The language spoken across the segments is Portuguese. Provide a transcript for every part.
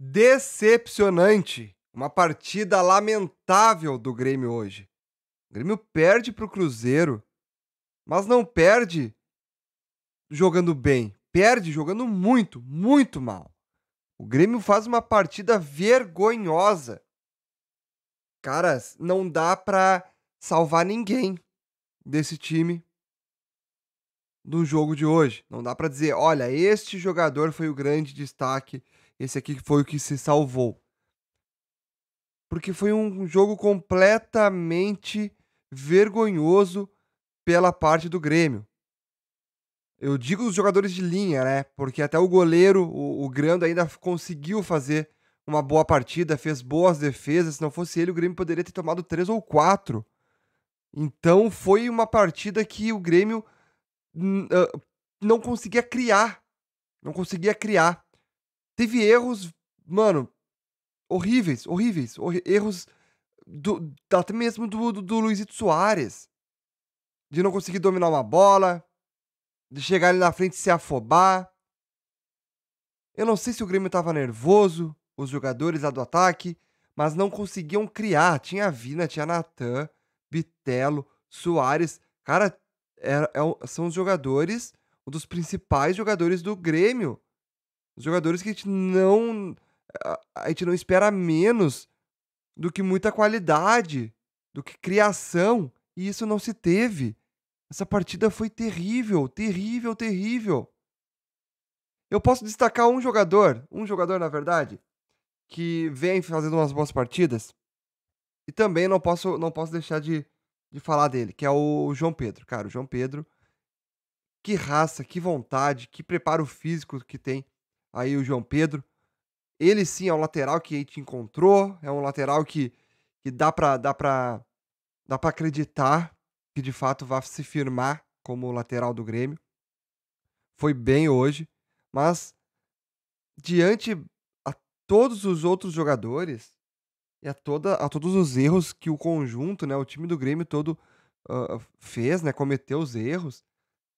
decepcionante. Uma partida lamentável do Grêmio hoje. O Grêmio perde para o Cruzeiro, mas não perde jogando bem. Perde jogando muito, muito mal. O Grêmio faz uma partida vergonhosa. Caras, não dá para salvar ninguém desse time no jogo de hoje. Não dá para dizer, olha, este jogador foi o grande destaque esse aqui foi o que se salvou. Porque foi um jogo completamente vergonhoso pela parte do Grêmio. Eu digo os jogadores de linha, né? Porque até o goleiro, o, o Grando, ainda conseguiu fazer uma boa partida, fez boas defesas. Se não fosse ele, o Grêmio poderia ter tomado três ou quatro. Então foi uma partida que o Grêmio uh, não conseguia criar. Não conseguia criar. Teve erros, mano, horríveis, horríveis. erros do, até mesmo do, do, do Luizito Soares. De não conseguir dominar uma bola, de chegar ali na frente e se afobar. Eu não sei se o Grêmio estava nervoso, os jogadores lá do ataque, mas não conseguiam criar. Tinha Vina, tinha Natan, Bitelo, Soares. Cara, é, é, são os jogadores, um dos principais jogadores do Grêmio. Os jogadores que a gente não. A gente não espera menos do que muita qualidade, do que criação, e isso não se teve. Essa partida foi terrível, terrível, terrível. Eu posso destacar um jogador, um jogador na verdade, que vem fazendo umas boas partidas. E também não posso, não posso deixar de, de falar dele, que é o João Pedro. Cara, o João Pedro, que raça, que vontade, que preparo físico que tem aí o João Pedro. Ele sim é um lateral que a gente encontrou, é um lateral que, que dá para dá para dá para acreditar que de fato vai se firmar como lateral do Grêmio. Foi bem hoje, mas diante a todos os outros jogadores e a, toda, a todos os erros que o conjunto, né, o time do Grêmio todo uh, fez, né, cometeu os erros,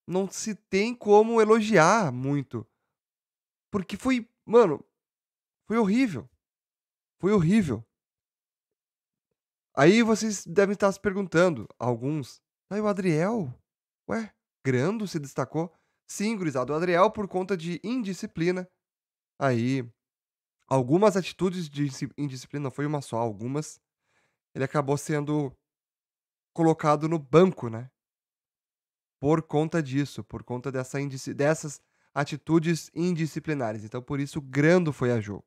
não se tem como elogiar muito porque foi, mano, foi horrível. Foi horrível. Aí vocês devem estar se perguntando, alguns, aí o Adriel? Ué, Grando se destacou? Sim, gurizado, o Adriel por conta de indisciplina. Aí, algumas atitudes de indisciplina, não foi uma só, algumas, ele acabou sendo colocado no banco, né? Por conta disso, por conta dessa dessas atitudes indisciplinares. Então, por isso, o Grando foi a jogo.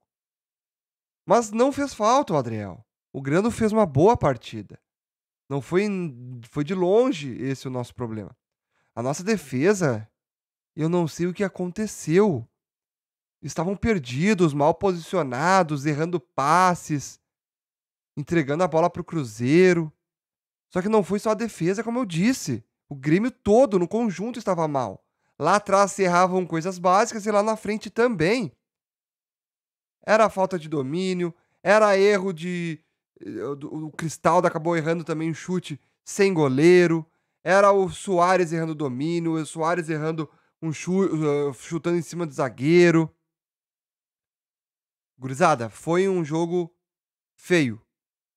Mas não fez falta o Adriel. O Grando fez uma boa partida. Não foi, foi de longe esse o nosso problema. A nossa defesa, eu não sei o que aconteceu. Estavam perdidos, mal posicionados, errando passes, entregando a bola para o Cruzeiro. Só que não foi só a defesa, como eu disse. O Grêmio todo, no conjunto, estava mal. Lá atrás se erravam coisas básicas e lá na frente também. Era falta de domínio, era erro de. Eh, o Cristaldo acabou errando também um chute sem goleiro. Era o Soares errando domínio, o Soares errando um chute, eh, chutando em cima do zagueiro. Gurizada, foi um jogo feio.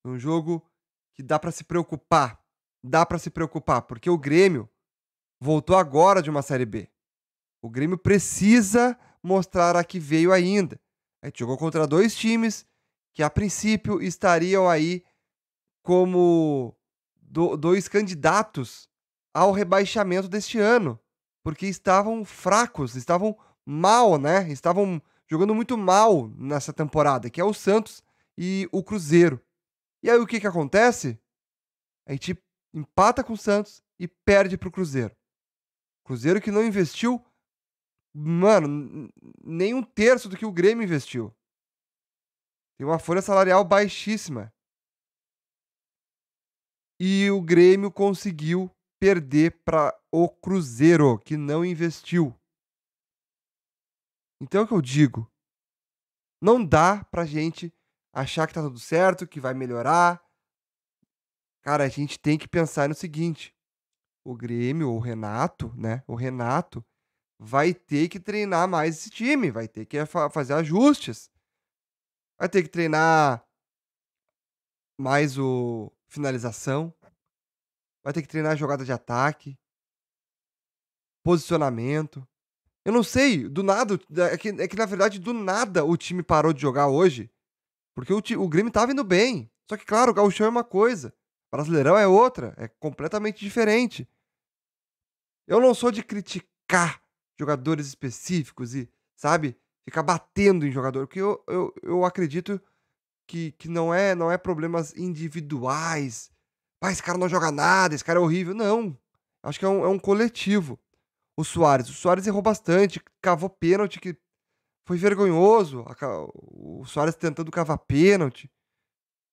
Um jogo que dá para se preocupar. Dá para se preocupar, porque o Grêmio voltou agora de uma Série B. O Grêmio precisa mostrar a que veio ainda. A gente jogou contra dois times que, a princípio, estariam aí como do, dois candidatos ao rebaixamento deste ano, porque estavam fracos, estavam mal, né? Estavam jogando muito mal nessa temporada, que é o Santos e o Cruzeiro. E aí o que que acontece? A gente empata com o Santos e perde para o Cruzeiro. Cruzeiro que não investiu mano, nem um terço do que o Grêmio investiu. Tem uma folha salarial baixíssima. E o Grêmio conseguiu perder para o Cruzeiro, que não investiu. Então é o que eu digo. Não dá pra gente achar que tá tudo certo, que vai melhorar. Cara, a gente tem que pensar no seguinte: o Grêmio, o Renato, né? O Renato, vai ter que treinar mais esse time, vai ter que fazer ajustes. Vai ter que treinar mais o finalização, vai ter que treinar jogada de ataque, posicionamento. Eu não sei, do nada, é que, é que na verdade do nada o time parou de jogar hoje, porque o, o Grêmio estava indo bem. Só que claro, o Gauchão é uma coisa, o Brasileirão é outra, é completamente diferente. Eu não sou de criticar jogadores específicos e, sabe, ficar batendo em jogador. Porque eu, eu, eu acredito que, que não é não é problemas individuais. Ah, esse cara não joga nada, esse cara é horrível. Não. Acho que é um, é um coletivo. O Soares. O Soares errou bastante, cavou pênalti, que foi vergonhoso. O Soares tentando cavar pênalti.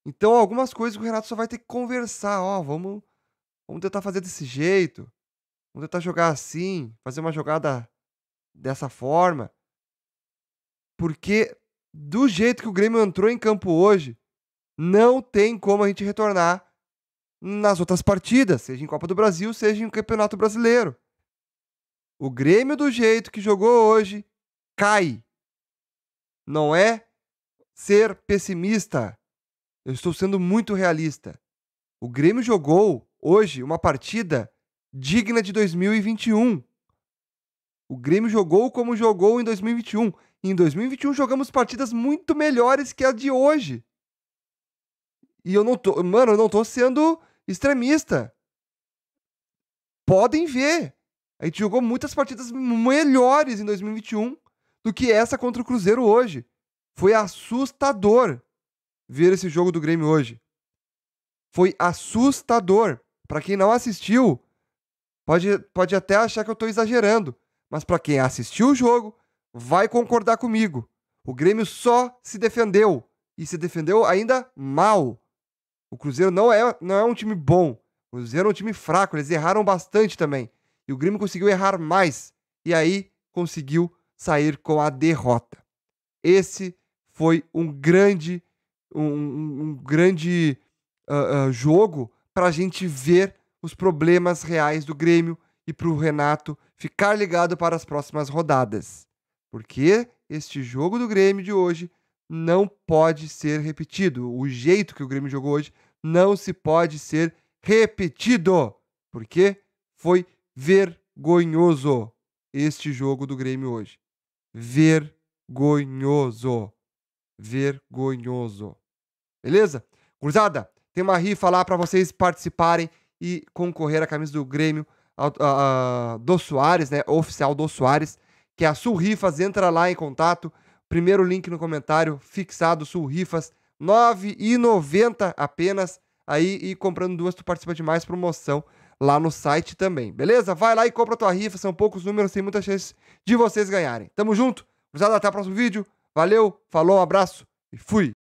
Então, algumas coisas o Renato só vai ter que conversar. Ó, oh, vamos, vamos tentar fazer desse jeito. Vamos tentar jogar assim, fazer uma jogada dessa forma, porque do jeito que o Grêmio entrou em campo hoje, não tem como a gente retornar nas outras partidas, seja em Copa do Brasil, seja em Campeonato Brasileiro. O Grêmio, do jeito que jogou hoje, cai. Não é ser pessimista. Eu estou sendo muito realista. O Grêmio jogou hoje uma partida digna de 2021. O Grêmio jogou como jogou em 2021. E em 2021 jogamos partidas muito melhores que a de hoje. E eu não tô, mano, eu não tô sendo extremista. Podem ver. A gente jogou muitas partidas melhores em 2021 do que essa contra o Cruzeiro hoje. Foi assustador ver esse jogo do Grêmio hoje. Foi assustador. Para quem não assistiu, pode, pode até achar que eu tô exagerando. Mas para quem assistiu o jogo, vai concordar comigo. O Grêmio só se defendeu e se defendeu ainda mal. O Cruzeiro não é, não é um time bom. O Cruzeiro é um time fraco, eles erraram bastante também. E o Grêmio conseguiu errar mais e aí conseguiu sair com a derrota. Esse foi um grande um, um grande uh, uh, jogo para a gente ver os problemas reais do Grêmio e para o Renato ficar ligado para as próximas rodadas, porque este jogo do Grêmio de hoje não pode ser repetido. O jeito que o Grêmio jogou hoje não se pode ser repetido, porque foi vergonhoso este jogo do Grêmio hoje. Vergonhoso. Vergonhoso. Beleza? Cruzada, tem uma rifa lá para vocês participarem e concorrer à camisa do Grêmio do Soares, né? Oficial do Soares, que é a Sulrifas. Entra lá em contato. Primeiro link no comentário fixado, Sulrifas. R$ 9,90 apenas. Aí, e comprando duas, tu participa de mais promoção lá no site também. Beleza? Vai lá e compra tua rifa. São poucos números, tem muita chance de vocês ganharem. Tamo junto. Obrigado, até o próximo vídeo. Valeu, falou, um abraço e fui!